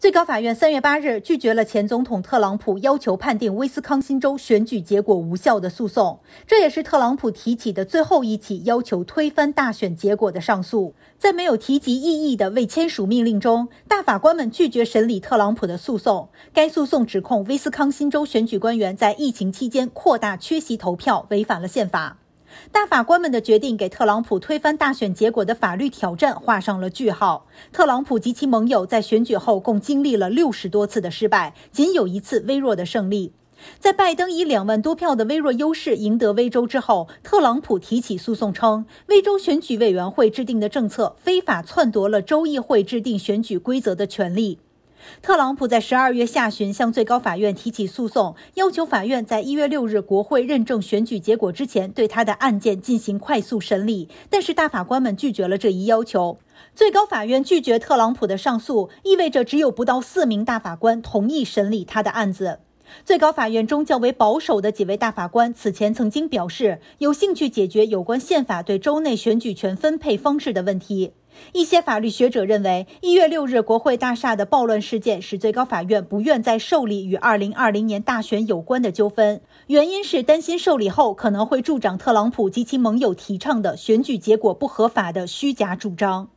最高法院三月八日拒绝了前总统特朗普要求判定威斯康星州选举结果无效的诉讼，这也是特朗普提起的最后一起要求推翻大选结果的上诉。在没有提及异议的未签署命令中，大法官们拒绝审理特朗普的诉讼。该诉讼指控威斯康星州选举官员在疫情期间扩大缺席投票，违反了宪法。大法官们的决定给特朗普推翻大选结果的法律挑战画上了句号。特朗普及其盟友在选举后共经历了六十多次的失败，仅有一次微弱的胜利。在拜登以两万多票的微弱优势赢得威州之后，特朗普提起诉讼，称威州选举委员会制定的政策非法篡夺了州议会制定选举规则的权利。特朗普在十二月下旬向最高法院提起诉讼，要求法院在一月六日国会认证选举结果之前对他的案件进行快速审理。但是大法官们拒绝了这一要求。最高法院拒绝特朗普的上诉，意味着只有不到四名大法官同意审理他的案子。最高法院中较为保守的几位大法官此前曾经表示有兴趣解决有关宪法对州内选举权分配方式的问题。一些法律学者认为，一月六日国会大厦的暴乱事件使最高法院不愿再受理与二零二零年大选有关的纠纷，原因是担心受理后可能会助长特朗普及其盟友提倡的选举结果不合法的虚假主张。